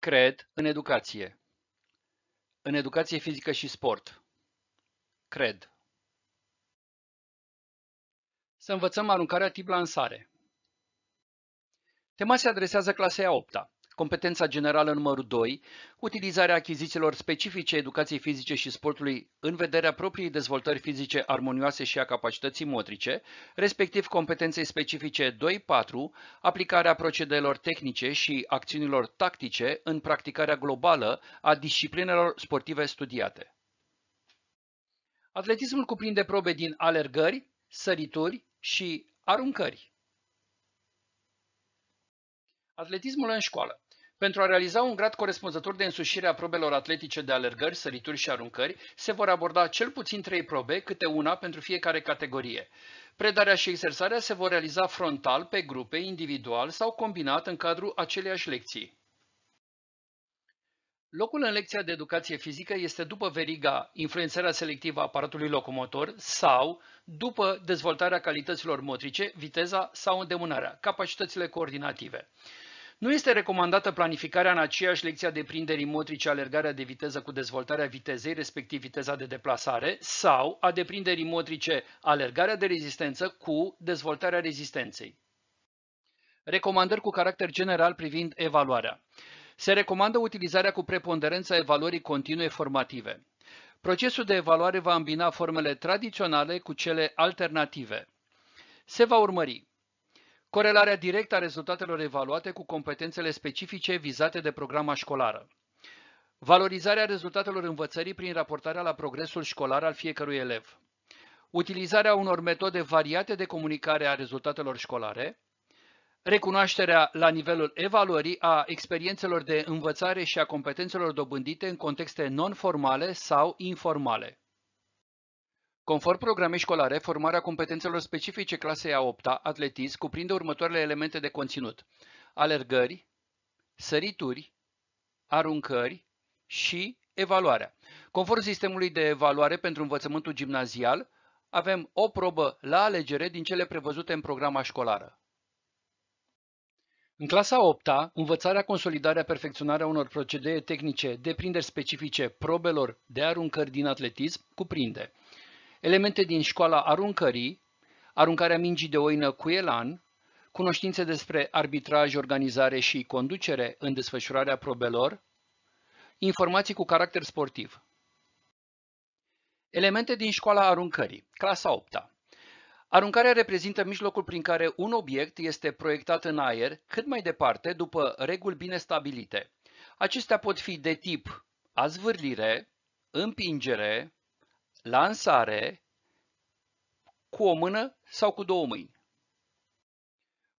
Cred în educație. În educație fizică și sport. Cred. Să învățăm aruncarea tip lansare. Tema se adresează clasei a 8 -a. Competența generală numărul 2, utilizarea achizițiilor specifice educației fizice și sportului în vederea propriei dezvoltări fizice armonioase și a capacității motrice, respectiv competenței specifice 2.4, aplicarea procedeelor tehnice și acțiunilor tactice în practicarea globală a disciplinelor sportive studiate. Atletismul cuprinde probe din alergări, sărituri și aruncări. Atletismul în școală pentru a realiza un grad corespunzător de însușire a probelor atletice de alergări, sărituri și aruncări, se vor aborda cel puțin trei probe, câte una pentru fiecare categorie. Predarea și exersarea se vor realiza frontal, pe grupe, individual sau combinat în cadrul aceleiași lecții. Locul în lecția de educație fizică este după veriga influențarea selectivă a aparatului locomotor sau după dezvoltarea calităților motrice, viteza sau îndemânarea, capacitățile coordinative. Nu este recomandată planificarea în aceeași lecție a deprinderii motrice, alergarea de viteză cu dezvoltarea vitezei, respectiv viteza de deplasare, sau a deprinderii motrice, alergarea de rezistență cu dezvoltarea rezistenței. Recomandări cu caracter general privind evaluarea. Se recomandă utilizarea cu preponderența evaluării continue formative. Procesul de evaluare va îmbina formele tradiționale cu cele alternative. Se va urmări corelarea directă a rezultatelor evaluate cu competențele specifice vizate de programa școlară, valorizarea rezultatelor învățării prin raportarea la progresul școlar al fiecărui elev, utilizarea unor metode variate de comunicare a rezultatelor școlare, recunoașterea la nivelul evaluării a experiențelor de învățare și a competențelor dobândite în contexte non-formale sau informale. Conform programei școlare, formarea competențelor specifice clasei a 8 -a, atletism, cuprinde următoarele elemente de conținut. Alergări, sărituri, aruncări și evaluarea. Conform sistemului de evaluare pentru învățământul gimnazial, avem o probă la alegere din cele prevăzute în programa școlară. În clasa 8 -a, învățarea, consolidarea, perfecționarea unor procedee tehnice, deprinderi specifice probelor de aruncări din atletism, cuprinde elemente din școala aruncării, aruncarea mingii de oină cu elan, cunoștințe despre arbitraj, organizare și conducere în desfășurarea probelor, informații cu caracter sportiv. Elemente din școala aruncării, clasa 8 -a. Aruncarea reprezintă mijlocul prin care un obiect este proiectat în aer cât mai departe după reguli bine stabilite. Acestea pot fi de tip azvârlire, împingere, lansare cu o mână sau cu două mâini.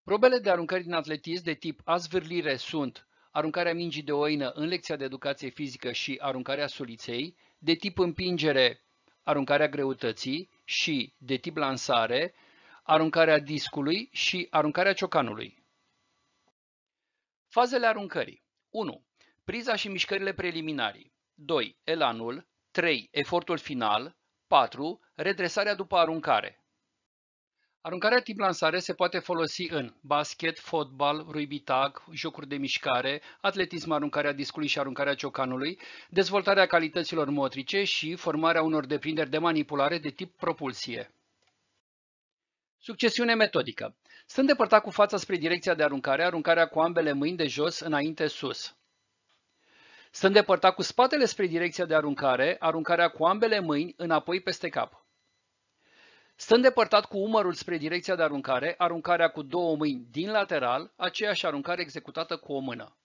Probele de aruncări din atletism de tip azvârlire sunt aruncarea mingii de oină în lecția de educație fizică și aruncarea suliței, de tip împingere, aruncarea greutății și de tip lansare, aruncarea discului și aruncarea ciocanului. Fazele aruncării 1. Priza și mișcările preliminarii 2. Elanul 3. Efortul final 4. Redresarea după aruncare. Aruncarea timp lansare se poate folosi în basket, fotbal, ruibitag, jocuri de mișcare, atletism, aruncarea discului și aruncarea ciocanului, dezvoltarea calităților motrice și formarea unor deprinderi de manipulare de tip propulsie. Succesiune metodică. Stând depărtat cu fața spre direcția de aruncare, aruncarea cu ambele mâini de jos înainte sus. Să îndepărta cu spatele spre direcția de aruncare, aruncarea cu ambele mâini înapoi peste cap. Stă îndepărtat cu umărul spre direcția de aruncare, aruncarea cu două mâini din lateral, aceeași aruncare executată cu o mână.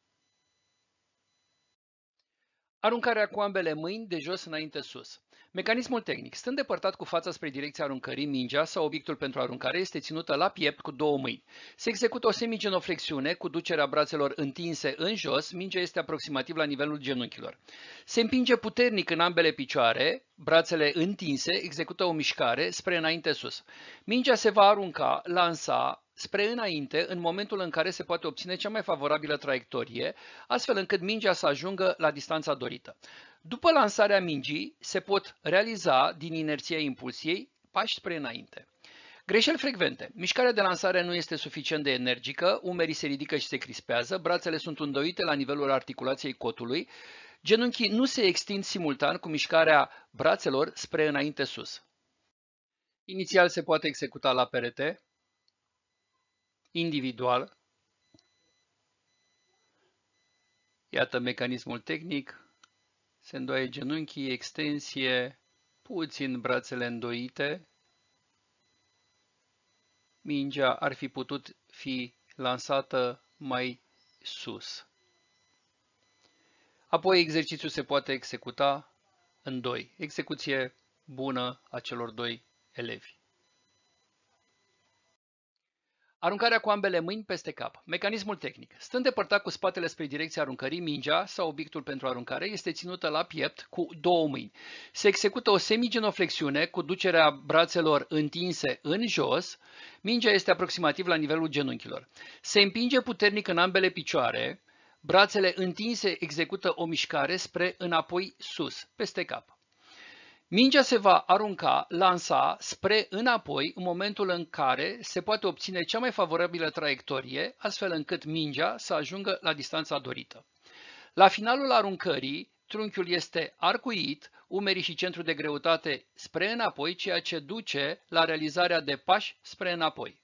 Aruncarea cu ambele mâini de jos înainte sus. Mecanismul tehnic. Stând depărtat cu fața spre direcția aruncării, mingea sau obiectul pentru aruncare este ținută la piept cu două mâini. Se execută o semigenoflexiune cu ducerea brațelor întinse în jos, mingea este aproximativ la nivelul genunchilor. Se împinge puternic în ambele picioare, brațele întinse, execută o mișcare spre înainte sus. Mingea se va arunca, lansa spre înainte în momentul în care se poate obține cea mai favorabilă traiectorie, astfel încât mingea să ajungă la distanța dorită. După lansarea mingii, se pot realiza din inerția impulsiei pași spre înainte. Greșeli frecvente. Mișcarea de lansare nu este suficient de energică, umerii se ridică și se crispează, brațele sunt îndoite la nivelul articulației cotului Genunchii nu se extind simultan cu mișcarea brațelor spre înainte sus. Inițial se poate executa la perete, individual. Iată mecanismul tehnic. Se îndoie genunchii, extensie, puțin brațele îndoite. Mingea ar fi putut fi lansată mai sus. Apoi exercițiul se poate executa în doi. Execuție bună a celor doi elevi. Aruncarea cu ambele mâini peste cap. Mecanismul tehnic. Stând depărtat cu spatele spre direcția aruncării, mingea sau obiectul pentru aruncare este ținută la piept cu două mâini. Se execută o semigenoflexiune cu ducerea brațelor întinse în jos. Mingea este aproximativ la nivelul genunchilor. Se împinge puternic în ambele picioare, Brațele întinse execută o mișcare spre înapoi sus, peste cap. Mingea se va arunca, lansa spre înapoi în momentul în care se poate obține cea mai favorabilă traiectorie, astfel încât mingea să ajungă la distanța dorită. La finalul aruncării, trunchiul este arcuit, umerii și centrul de greutate spre înapoi, ceea ce duce la realizarea de pași spre înapoi.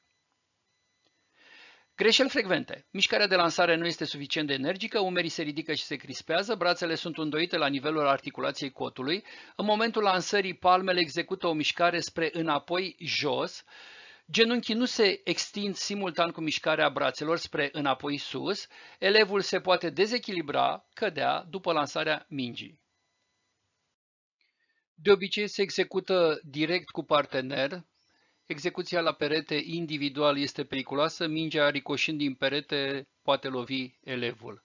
Greșeli frecvente. Mișcarea de lansare nu este suficient de energică, umerii se ridică și se crispează, brațele sunt îndoite la nivelul articulației cotului. În momentul lansării, palmele execută o mișcare spre înapoi jos. Genunchii nu se extind simultan cu mișcarea brațelor spre înapoi sus. Elevul se poate dezechilibra, cădea după lansarea mingii. De obicei se execută direct cu partener, Execuția la perete individual este periculoasă, mingea ricoșind din perete poate lovi elevul.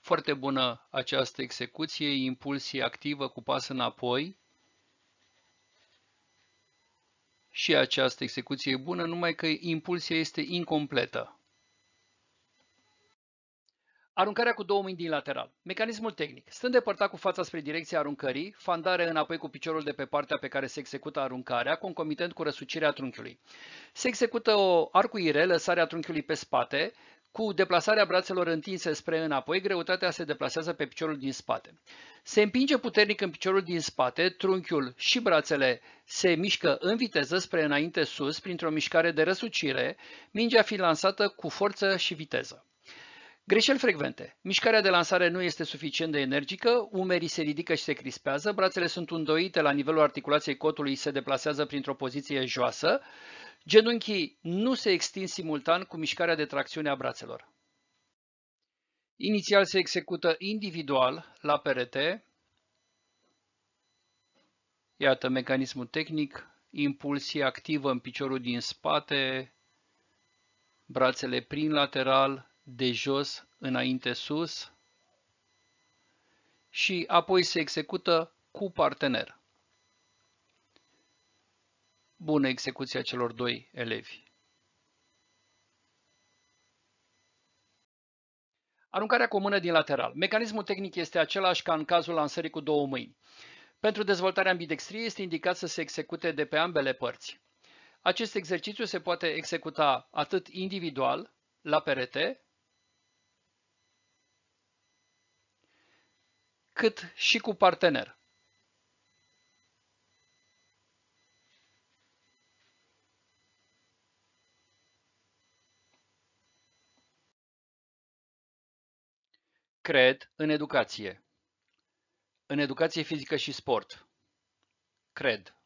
Foarte bună această execuție, impulsie activă cu pas înapoi. Și această execuție e bună, numai că impulsia este incompletă. Aruncarea cu două mâini din lateral. Mecanismul tehnic. Stând depărtat cu fața spre direcția aruncării, fandare înapoi cu piciorul de pe partea pe care se execută aruncarea, concomitent cu răsucirea trunchiului. Se execută o arcuire, lăsarea trunchiului pe spate, cu deplasarea brațelor întinse spre înapoi, greutatea se deplasează pe piciorul din spate. Se împinge puternic în piciorul din spate, trunchiul și brațele se mișcă în viteză spre înainte sus printr-o mișcare de răsucire, mingea fi lansată cu forță și viteză. Greșeli frecvente. Mișcarea de lansare nu este suficient de energică, umerii se ridică și se crispează, brațele sunt îndoite la nivelul articulației cotului, se deplasează printr-o poziție joasă, genunchii nu se extind simultan cu mișcarea de tracțiune a brațelor. Inițial se execută individual la perete. Iată mecanismul tehnic, impulsie activă în piciorul din spate, brațele prin lateral, de jos înainte sus și apoi se execută cu partener. Bună execuția celor doi elevi. Aruncarea cu mână din lateral. Mecanismul tehnic este același ca în cazul lansării cu două mâini. Pentru dezvoltarea ambidextriei este indicat să se execute de pe ambele părți. Acest exercițiu se poate executa atât individual, la perete, cât și cu partener. Cred în educație. În educație fizică și sport. Cred.